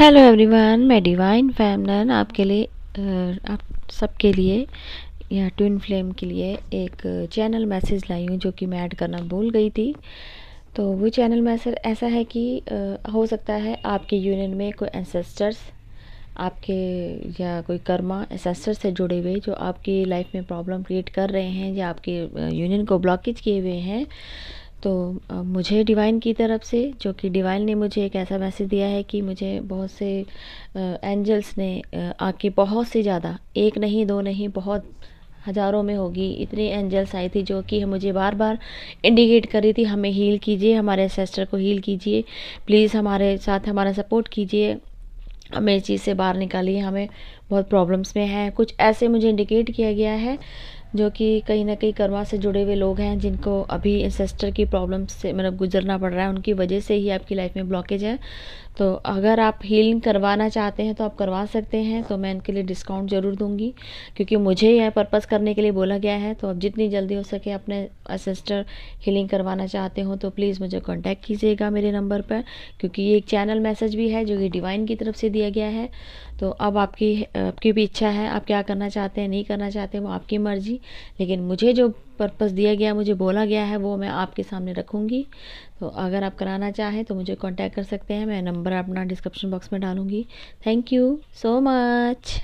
hello everyone मैं डिवाइन फैमन आपके लिए आप सबके लिए या ट्विन फ्लेम के लिए एक चैनल मैसेज लाई हूँ जो कि मैं ऐड करना भूल गई थी तो वो चैनल मैसेज ऐसा है कि हो सकता है आपके यूनियन में कोई एंसेस्टर्स आपके या कोई कर्मा एसेस्टर्स से जुड़े हुए जो आपकी लाइफ में प्रॉब्लम क्रिएट कर रहे हैं या आपके यूनियन को ब्लॉकेज किए हुए हैं तो मुझे डिवाइन की तरफ से जो कि डिवाइन ने मुझे एक ऐसा मैसेज दिया है कि मुझे बहुत से एंजल्स ने आके बहुत से ज़्यादा एक नहीं दो नहीं बहुत हज़ारों में होगी इतनी एंजल्स आई थी जो कि मुझे बार बार इंडिकेट कर रही थी हमें हील कीजिए हमारे सेस्टर को हील कीजिए प्लीज़ हमारे साथ हमारा सपोर्ट कीजिए हमें इस चीज़ से बाहर निकालिए हमें बहुत प्रॉब्लम्स में है कुछ ऐसे मुझे इंडिकेट किया गया है जो कि कहीं ना कहीं कर्मा से जुड़े हुए लोग हैं जिनको अभी इंसेस्टर की प्रॉब्लम से मतलब गुजरना पड़ रहा है उनकी वजह से ही आपकी लाइफ में ब्लॉकेज है तो अगर आप हीलिंग करवाना चाहते हैं तो आप करवा सकते हैं तो मैं इनके लिए डिस्काउंट ज़रूर दूंगी क्योंकि मुझे यह पर्पज़ करने के लिए बोला गया है तो आप जितनी जल्दी हो सके अपने असिस्टर हीलिंग करवाना चाहते हो तो प्लीज़ मुझे कॉन्टैक्ट कीजिएगा मेरे नंबर पर क्योंकि ये एक चैनल मैसेज भी है जो कि डिवाइन की तरफ से दिया गया है तो अब आपकी आपकी भी इच्छा है आप क्या करना चाहते हैं नहीं करना चाहते वो आपकी मर्जी लेकिन मुझे जो पर्पस दिया गया मुझे बोला गया है वो मैं आपके सामने रखूँगी तो अगर आप कराना चाहें तो मुझे कांटेक्ट कर सकते हैं मैं नंबर अपना डिस्क्रिप्शन बॉक्स में डालूँगी थैंक यू सो मच